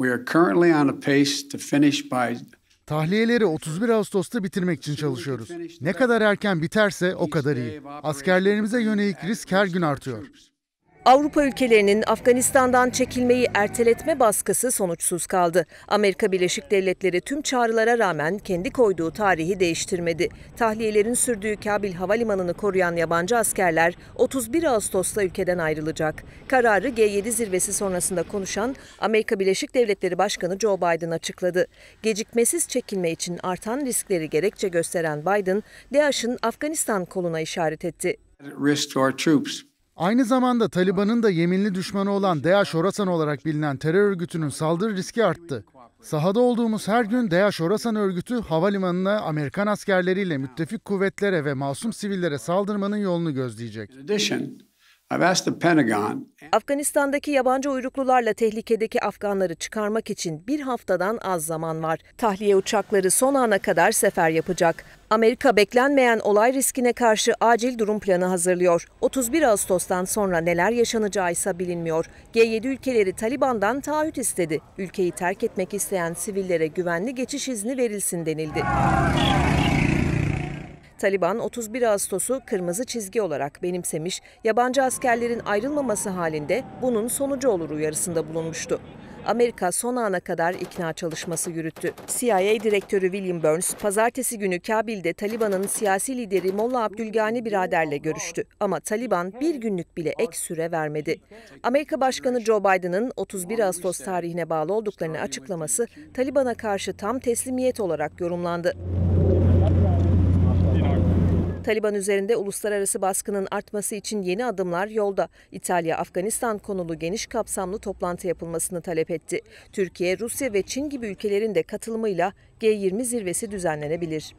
We are currently on a pace to finish by Tahliyeleri 31 Ağustos'ta bitirmek için çalışıyoruz. Ne kadar erken biterse o kadar iyi. Askerlerimize yönelik risk her gün artıyor. Avrupa ülkelerinin Afganistan'dan çekilmeyi erteletme baskısı sonuçsuz kaldı. Amerika Birleşik Devletleri tüm çağrılara rağmen kendi koyduğu tarihi değiştirmedi. Tahliyelerin sürdüğü Kabil Havalimanı'nı koruyan yabancı askerler 31 Ağustos'ta ülkeden ayrılacak. Kararı G7 zirvesi sonrasında konuşan Amerika Birleşik Devletleri Başkanı Joe Biden açıkladı. Gecikmesiz çekilme için artan riskleri gerekçe gösteren Biden, DAEŞ'in Afganistan koluna işaret etti. Aynı zamanda Taliban'ın da yeminli düşmanı olan DAEŞ Orasan olarak bilinen terör örgütünün saldırı riski arttı. Sahada olduğumuz her gün DAEŞ Orasan örgütü havalimanına Amerikan askerleriyle müttefik kuvvetlere ve masum sivillere saldırmanın yolunu gözleyecek. Afganistan'daki yabancı uyruklularla tehlikedeki Afganları çıkarmak için bir haftadan az zaman var. Tahliye uçakları son ana kadar sefer yapacak. Amerika beklenmeyen olay riskine karşı acil durum planı hazırlıyor. 31 Ağustos'tan sonra neler yaşanacağı ise bilinmiyor. G7 ülkeleri Taliban'dan taahhüt istedi. Ülkeyi terk etmek isteyen sivillere güvenli geçiş izni verilsin denildi. Taliban 31 Ağustos'u kırmızı çizgi olarak benimsemiş, yabancı askerlerin ayrılmaması halinde bunun sonucu olur uyarısında bulunmuştu. Amerika son ana kadar ikna çalışması yürüttü. CIA direktörü William Burns, pazartesi günü Kabil'de Taliban'ın siyasi lideri Molla Abdülgani biraderle görüştü. Ama Taliban bir günlük bile ek süre vermedi. Amerika Başkanı Joe Biden'ın 31 Ağustos tarihine bağlı olduklarını açıklaması Taliban'a karşı tam teslimiyet olarak yorumlandı. Taliban üzerinde uluslararası baskının artması için yeni adımlar yolda. İtalya, Afganistan konulu geniş kapsamlı toplantı yapılmasını talep etti. Türkiye, Rusya ve Çin gibi ülkelerin de katılımıyla G20 zirvesi düzenlenebilir.